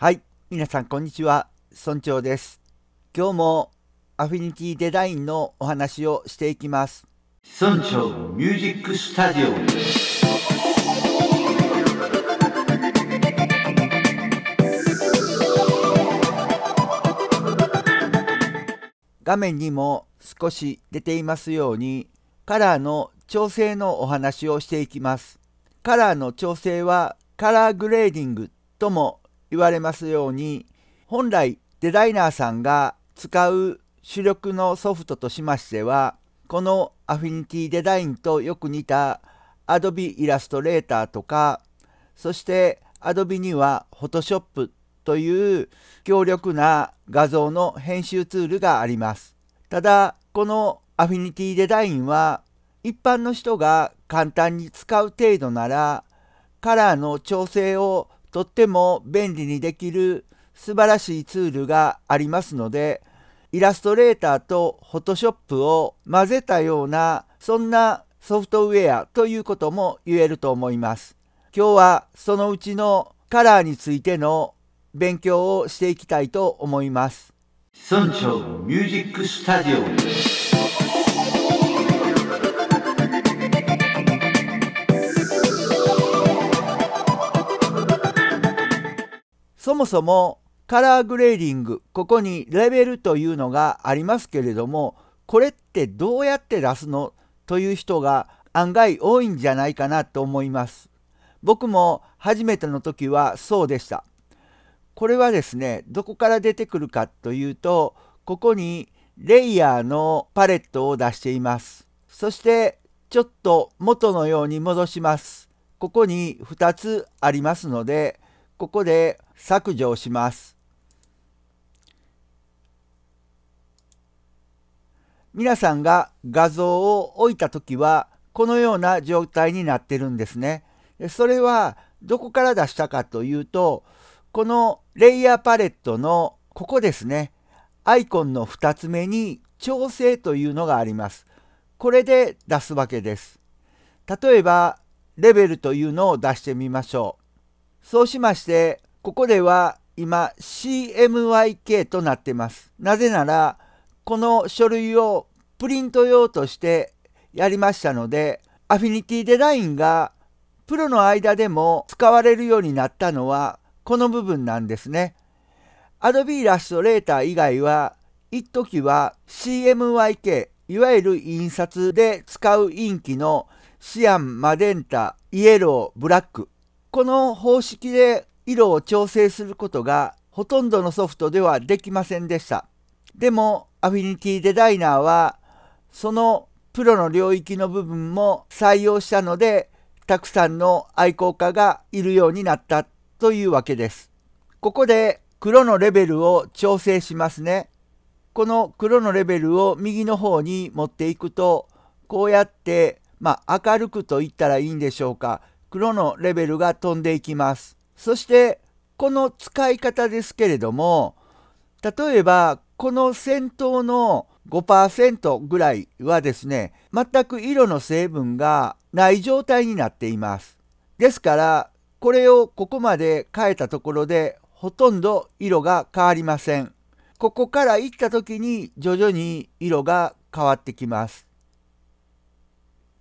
はい。皆さん、こんにちは。村長です。今日もアフィニティデザインのお話をしていきます。村長ミュージックスタジオ。画面にも少し出ていますように、カラーの調整のお話をしていきます。カラーの調整はカラーグレーディングとも言われますように本来デザイナーさんが使う主力のソフトとしましてはこのアフィニティデザインとよく似た Adobe Illustrator とかそして Adobe には Photoshop という強力な画像の編集ツールがありますただこのアフィニティデザインは一般の人が簡単に使う程度ならカラーの調整をとっても便利にできる素晴らしいツールがありますのでイラストレーターとフォトショップを混ぜたようなそんなソフトウェアということも言えると思います。今日はそのうちのカラーについての勉強をしていきたいと思います。村長ミュージックスタジオもそもカラーグレーディングここにレベルというのがありますけれどもこれってどうやって出すのという人が案外多いんじゃないかなと思います。僕も初めての時はそうでした。これはですねどこから出てくるかというとここにレイヤーのパレットを出しています。そしてちょっと元のように戻します。ここに2つありますのでここで削除をします。皆さんが画像を置いた時はこのような状態になってるんですね。それはどこから出したかというとこのレイヤーパレットのここですねアイコンの2つ目に調整というのがあります。これで出すわけです。例えばレベルというのを出してみましょう。そうしましてここでは今 CMYK となってます。なぜならこの書類をプリント用としてやりましたのでアフィニティデザインがプロの間でも使われるようになったのはこの部分なんですね。Adobe Illustrator 以外は一時は CMYK いわゆる印刷で使うインキのシアン、マデンタ、イエロー、ブラックこの方式で色を調整することがほとんどのソフトではできませんでした。でも、アフィニティデザイナーは、そのプロの領域の部分も採用したので、たくさんの愛好家がいるようになったというわけです。ここで黒のレベルを調整しますね。この黒のレベルを右の方に持っていくと、こうやって、まあ、明るくと言ったらいいんでしょうか。黒のレベルが飛んでいきます。そしてこの使い方ですけれども例えばこの先頭の5%ぐらいはですね全く色の成分がない状態になっています。ですからこれをここまで変えたところでほとんど色が変わりません。ここから行った時に徐々に色が変わってきます。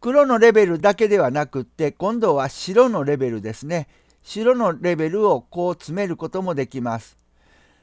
黒のレベルだけではなくって今度は白のレベルですね。白のレベルをこう詰めることもできます。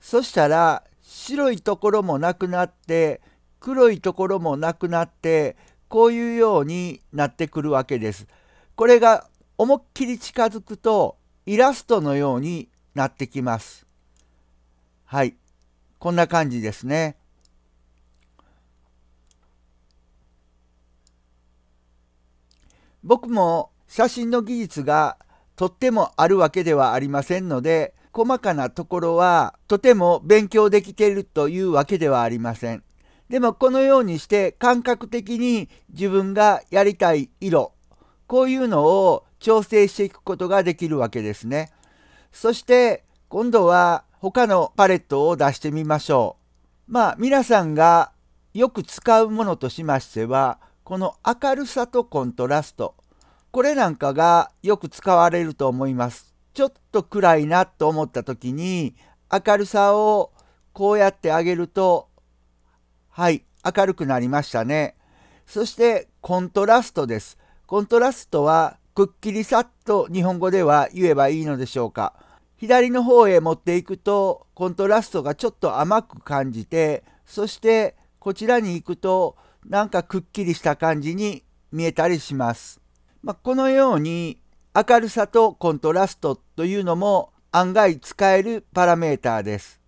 そしたら白いところもなくなって黒いところもなくなってこういうようになってくるわけです。これが思いっきり近づくとイラストのようになってきます。はい。こんな感じですね。僕も写真の技術がとってもあるわけではありませんので細かなところはとても勉強できているというわけではありません。でもこのようにして感覚的に自分がやりたい色こういうのを調整していくことができるわけですね。そして今度は他のパレットを出してみましょう。まあ皆さんがよく使うものとしましてはこの明るさとコントラストこれなんかがよく使われると思います。ちょっと暗いなと思った時に明るさをこうやってあげるとはい明るくなりましたね。そしてコントラストです。コントラストはくっきりさっと日本語では言えばいいのでしょうか。左の方へ持っていくとコントラストがちょっと甘く感じてそしてこちらに行くとなんかくっきりした感じに見えたりします。まあ、このように明るさとコントラストというのも案外使えるパラメーターです。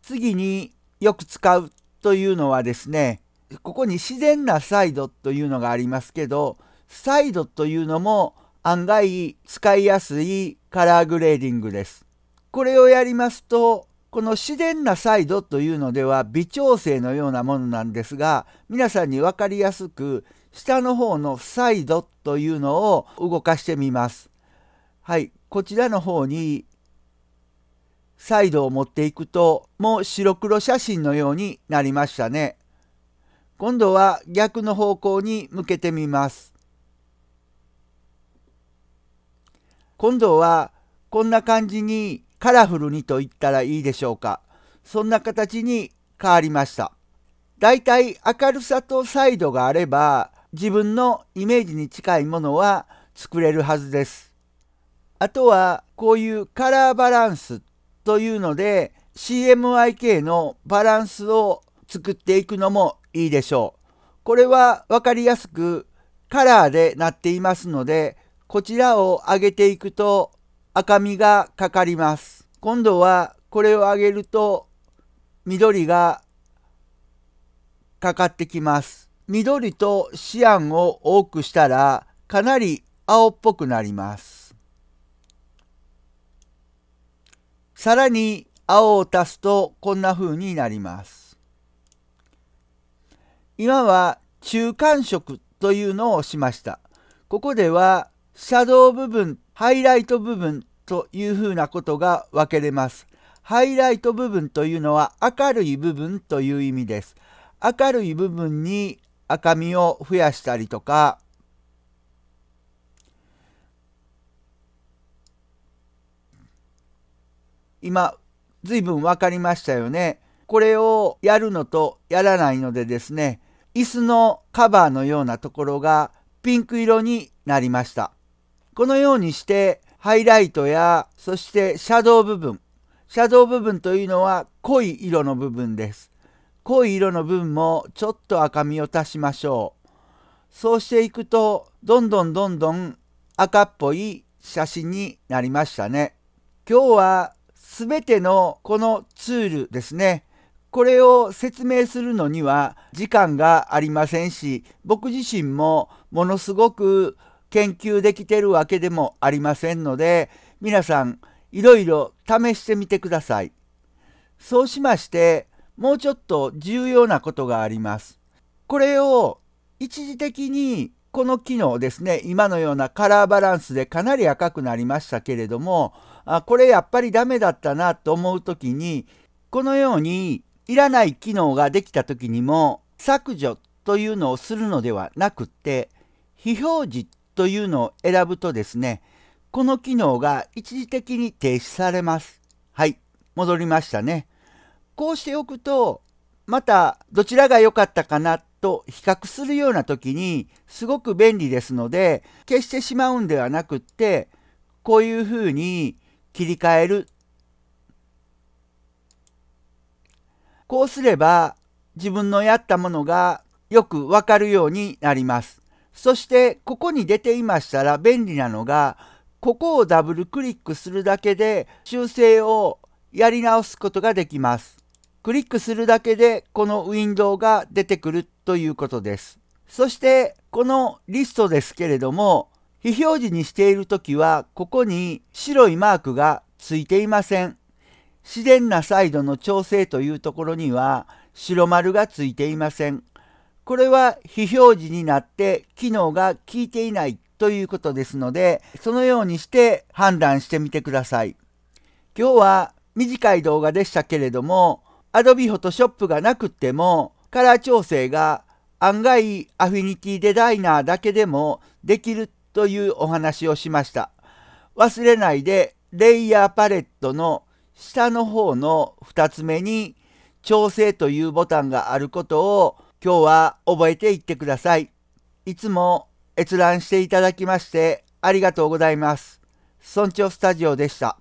次によく使うというのはですね、ここに自然なサイドというのがありますけど、サイドというのも案外使いやすいカラーグレーディングです。これをやりますとこの自然なサイドというのでは微調整のようなものなんですが皆さんに分かりやすく下の方のサイドというのを動かしてみます。はい、こちらの方にサイドを持っていくともう白黒写真のようになりましたね。今度は逆の方向に向けてみます。今度はこんな感じにカラフルにと言ったらいいでしょうか。そんな形に変わりました。だいたい明るさとサイドがあれば、自分のイメージに近いものは作れるはずです。あとは、こういうカラーバランスというので、CMYK のバランスを作っていくのもいいでしょう。これは分かりやすくカラーでなっていますので、こちらを上げていくと赤みがかかります。今度はこれを上げると緑がかかってきます。緑とシアンを多くしたらかなり青っぽくなります。さらに青を足すとこんな風になります。今は中間色というのをしました。ここではシャドウ部分、ハイライト部分というふうなことが分けれます。ハイライト部分というのは明るい部分という意味です。明るい部分に赤みを増やしたりとか、今、ずいぶん分かりましたよね。これをやるのとやらないのでですね、椅子のカバーのようなところがピンク色になりました。このようにしてハイライトやそしてシャドウ部分シャドウ部分というのは濃い色の部分です濃い色の部分もちょっと赤みを足しましょうそうしていくとどんどんどんどん赤っぽい写真になりましたね今日は全てのこのツールですねこれを説明するのには時間がありませんし僕自身もものすごく研究できてるわけでもありませんので皆さんいろいろ試してみてください。そうしましてもうちょっと重要なことがあります。これを一時的にこの機能ですね今のようなカラーバランスでかなり赤くなりましたけれどもあこれやっぱりダメだったなと思う時にこのようにいらない機能ができた時にも削除というのをするのではなくって非表示というのを選ぶとですね、この機能が一時的に停止されます。はい、戻りましたね。こうしておくと、またどちらが良かったかなと比較するような時にすごく便利ですので、消してしまうんではなくって、こういうふうに切り替える。こうすれば自分のやったものがよくわかるようになります。そしてここに出ていましたら便利なのがここをダブルクリックするだけで修正をやり直すことができます。クリックするだけでこのウィンドウが出てくるということです。そしてこのリストですけれども非表示にしている時はここに白いマークがついていません。自然なサイドの調整というところには白丸がついていません。これは非表示になって機能が効いていないということですので、そのようにして判断してみてください。今日は短い動画でしたけれども、Adobe Photoshop がなくてもカラー調整が案外アフィニティデザイナーだけでもできるというお話をしました。忘れないでレイヤーパレットの下の方の2つ目に調整というボタンがあることを今日は覚えていってください。いつも閲覧していただきましてありがとうございます。村長スタジオでした。